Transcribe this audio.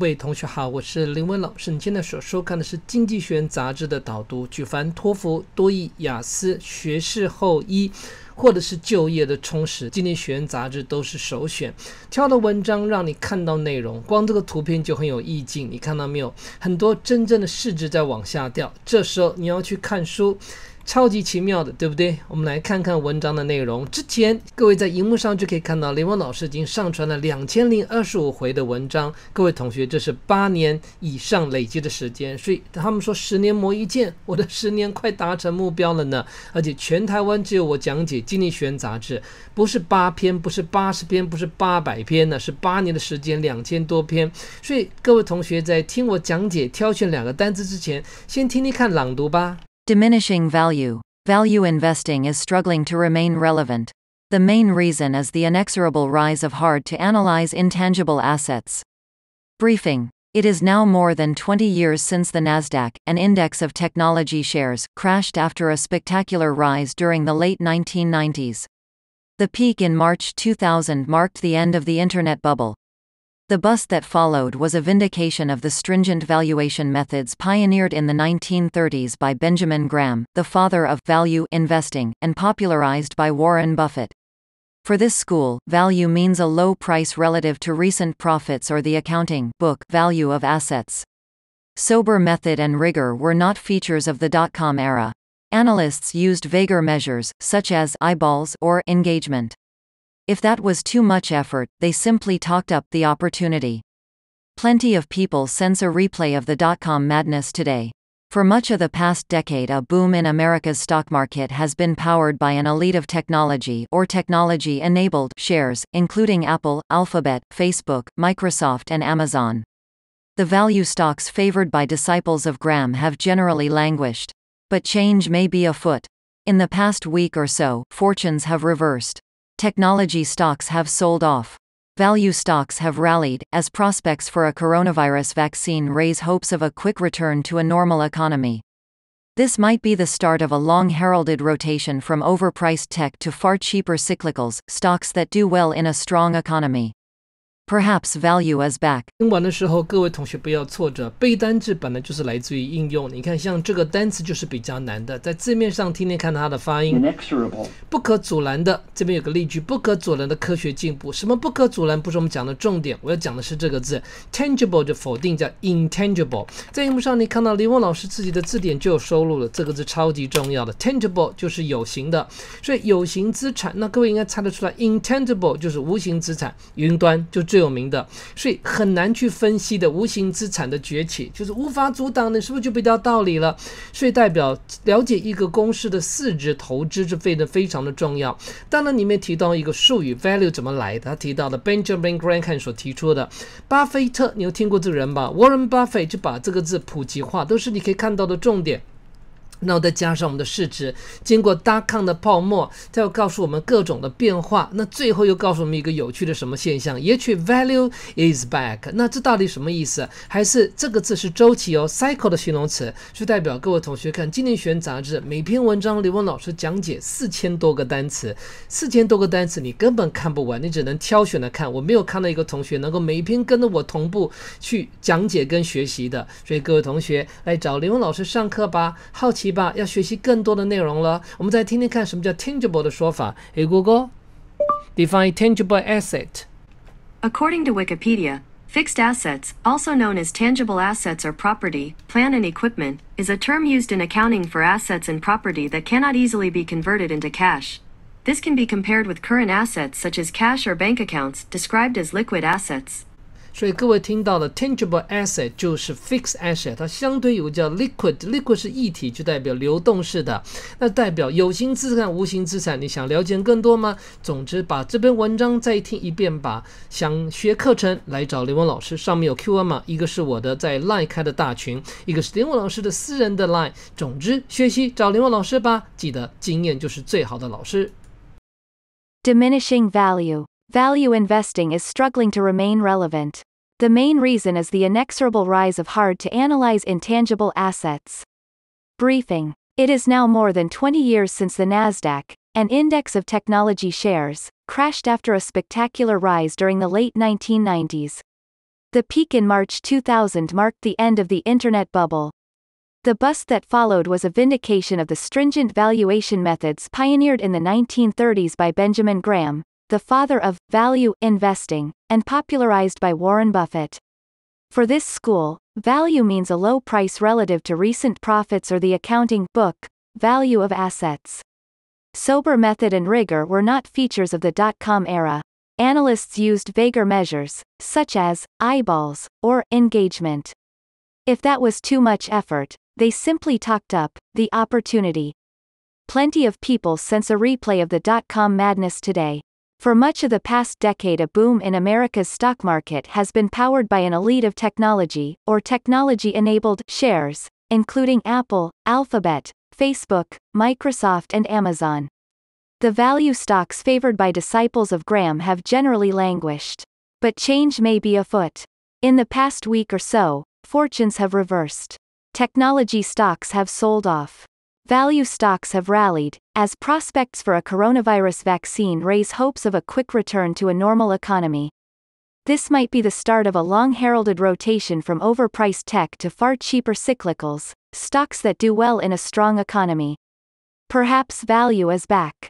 各位同学好，我是林文老师。你现在所收看的是《经济学人》杂志的导读。举凡托福、多益、雅思、学士后一，或者是就业的充实，《经济学人》杂志都是首选。挑的文章让你看到内容，光这个图片就很有意境，你看到没有？很多真正的市值在往下掉，这时候你要去看书。超级奇妙的，对不对？我们来看看文章的内容。之前各位在荧幕上就可以看到，雷蒙老师已经上传了两千零二十五回的文章。各位同学，这是八年以上累积的时间。所以他们说“十年磨一剑”，我的十年快达成目标了呢。而且全台湾只有我讲解《金学轩》杂志，不是八篇，不是八十篇，不是八百篇呢，是八年的时间，两千多篇。所以各位同学在听我讲解挑选两个单词之前，先听听看朗读吧。Diminishing value. Value investing is struggling to remain relevant. The main reason is the inexorable rise of hard to analyze intangible assets. Briefing. It is now more than 20 years since the Nasdaq, an index of technology shares, crashed after a spectacular rise during the late 1990s. The peak in March 2000 marked the end of the internet bubble, the bust that followed was a vindication of the stringent valuation methods pioneered in the 1930s by Benjamin Graham, the father of value investing, and popularized by Warren Buffett. For this school, value means a low price relative to recent profits or the accounting book value of assets. Sober method and rigor were not features of the dot-com era. Analysts used vaguer measures, such as eyeballs or engagement. If that was too much effort, they simply talked up the opportunity. Plenty of people sense a replay of the dot-com madness today. For much of the past decade a boom in America's stock market has been powered by an elite of technology or technology-enabled shares, including Apple, Alphabet, Facebook, Microsoft and Amazon. The value stocks favored by disciples of Graham have generally languished. But change may be afoot. In the past week or so, fortunes have reversed. Technology stocks have sold off. Value stocks have rallied, as prospects for a coronavirus vaccine raise hopes of a quick return to a normal economy. This might be the start of a long heralded rotation from overpriced tech to far cheaper cyclicals, stocks that do well in a strong economy. perhaps value as back。听完的时候，各位同学不要挫折。背单词本来就是来自于应用。你看，像这个单词就是比较难的，在字面上听听看它的发音，不可阻拦的。这边有个例句，不可阻拦的科学进步。什么不可阻拦？不是我们讲的重点。我要讲的是这个字，tangible 就否定叫 intangible。在荧幕上，你看到李文老师自己的字典就有收录了。这个字超级重要的，tangible 就是有形的，所以有形资产。那各位应该猜得出来，intangible 就是无形资产。云端就最。有名的，所以很难去分析的无形资产的崛起，就是无法阻挡的，是不是就比较道理了？所以代表了解一个公司的市值投资是非常的重要。当然里面提到一个术语 value 怎么来的，他提到的 Benjamin Graham 所提出的巴菲特，你有听过这个人吧？Warren Buffett 就把这个字普及化，都是你可以看到的重点。那再加上我们的市值，经过 o 康的泡沫，再要告诉我们各种的变化，那最后又告诉我们一个有趣的什么现象？也许 value is back。那这到底什么意思？还是这个字是周期哦，cycle 的形容词，是代表各位同学看《今年学杂志，每篇文章刘文老师讲解四千多个单词，四千多个单词你根本看不完，你只能挑选的看。我没有看到一个同学能够每篇跟着我同步去讲解跟学习的，所以各位同学来找刘文老师上课吧，好奇。习吧，要学习更多的内容了。我们再听听看什么叫 tangible 的说法。Hey Google, define tangible asset. According to Wikipedia, Fixed assets, also known as tangible assets or property, plant and equipment, is a term used in accounting for assets and property that cannot easily be converted into cash. This can be compared with current assets such as cash or bank accounts, described as liquid assets. 所以各位听到的 tangible asset 就是 fixed asset，它相对有个叫 liquid，liquid 是液体，就代表流动式的。那代表有形资产、无形资产，你想了解更多吗？总之，把这篇文章再听一遍。吧。想学课程来找林文老师，上面有 QR 码，一个是我的在 Line 开的大群，一个是林文老师的私人的 Line。总之，学习找林文老师吧。记得，经验就是最好的老师。Diminishing value, value investing is struggling to remain relevant. The main reason is the inexorable rise of hard-to-analyze intangible assets. Briefing. It is now more than 20 years since the Nasdaq, an index of technology shares, crashed after a spectacular rise during the late 1990s. The peak in March 2000 marked the end of the internet bubble. The bust that followed was a vindication of the stringent valuation methods pioneered in the 1930s by Benjamin Graham, the father of value investing, and popularized by Warren Buffett. For this school, value means a low price relative to recent profits or the accounting book value of assets. Sober method and rigor were not features of the dot com era. Analysts used vaguer measures, such as eyeballs or engagement. If that was too much effort, they simply talked up the opportunity. Plenty of people sense a replay of the dot com madness today. For much of the past decade a boom in America's stock market has been powered by an elite of technology, or technology-enabled, shares, including Apple, Alphabet, Facebook, Microsoft and Amazon. The value stocks favored by disciples of Graham have generally languished. But change may be afoot. In the past week or so, fortunes have reversed. Technology stocks have sold off. Value stocks have rallied, as prospects for a coronavirus vaccine raise hopes of a quick return to a normal economy. This might be the start of a long heralded rotation from overpriced tech to far cheaper cyclicals, stocks that do well in a strong economy. Perhaps value is back.